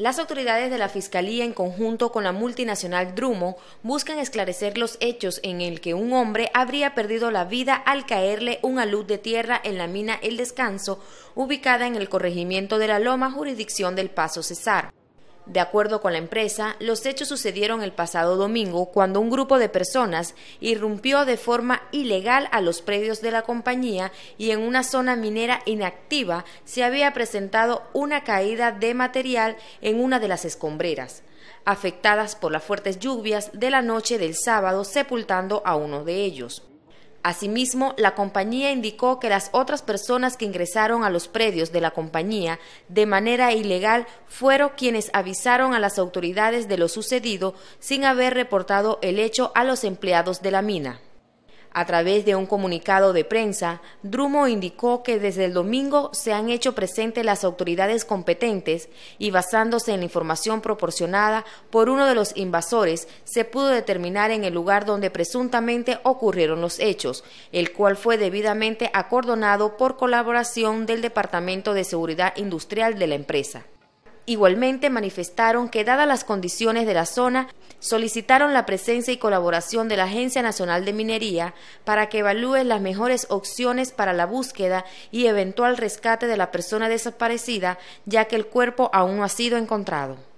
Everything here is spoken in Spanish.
Las autoridades de la Fiscalía, en conjunto con la multinacional Drumo, buscan esclarecer los hechos en el que un hombre habría perdido la vida al caerle un alud de tierra en la mina El Descanso, ubicada en el corregimiento de La Loma, jurisdicción del Paso Cesar. De acuerdo con la empresa, los hechos sucedieron el pasado domingo cuando un grupo de personas irrumpió de forma ilegal a los predios de la compañía y en una zona minera inactiva se había presentado una caída de material en una de las escombreras afectadas por las fuertes lluvias de la noche del sábado, sepultando a uno de ellos. Asimismo, la compañía indicó que las otras personas que ingresaron a los predios de la compañía de manera ilegal fueron quienes avisaron a las autoridades de lo sucedido sin haber reportado el hecho a los empleados de la mina. A través de un comunicado de prensa, Drumo indicó que desde el domingo se han hecho presentes las autoridades competentes y basándose en la información proporcionada por uno de los invasores, se pudo determinar en el lugar donde presuntamente ocurrieron los hechos, el cual fue debidamente acordonado por colaboración del Departamento de Seguridad Industrial de la empresa. Igualmente manifestaron que, dadas las condiciones de la zona, solicitaron la presencia y colaboración de la Agencia Nacional de Minería para que evalúe las mejores opciones para la búsqueda y eventual rescate de la persona desaparecida, ya que el cuerpo aún no ha sido encontrado.